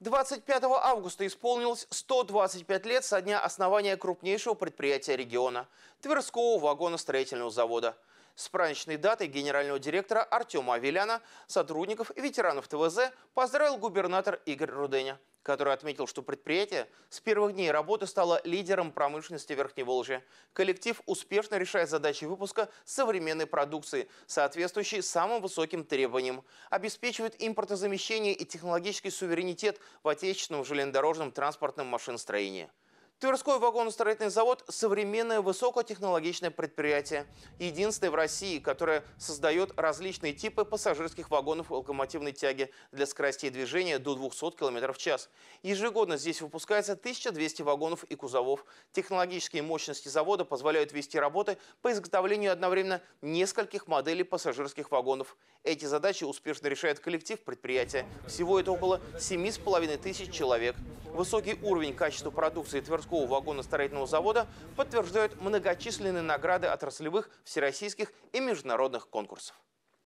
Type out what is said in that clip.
25 августа исполнилось 125 лет со дня основания крупнейшего предприятия региона – Тверского вагоностроительного завода. С праздничной датой генерального директора Артема Авеляна, сотрудников и ветеранов ТВЗ поздравил губернатор Игорь Руденя который отметил, что предприятие с первых дней работы стало лидером промышленности Верхневолжья. Коллектив успешно решает задачи выпуска современной продукции, соответствующей самым высоким требованиям, обеспечивает импортозамещение и технологический суверенитет в отечественном железнодорожном транспортном машиностроении. Тверской вагоностроительный завод – современное высокотехнологичное предприятие, единственное в России, которое создает различные типы пассажирских вагонов локомотивной тяги для скоростей движения до 200 км в час. Ежегодно здесь выпускается 1200 вагонов и кузовов. Технологические мощности завода позволяют вести работы по изготовлению одновременно нескольких моделей пассажирских вагонов. Эти задачи успешно решает коллектив предприятия. Всего это около 7,5 тысяч человек. Высокий уровень качества продукции Тверской Тверского вагоностроительного завода подтверждают многочисленные награды отраслевых, всероссийских и международных конкурсов.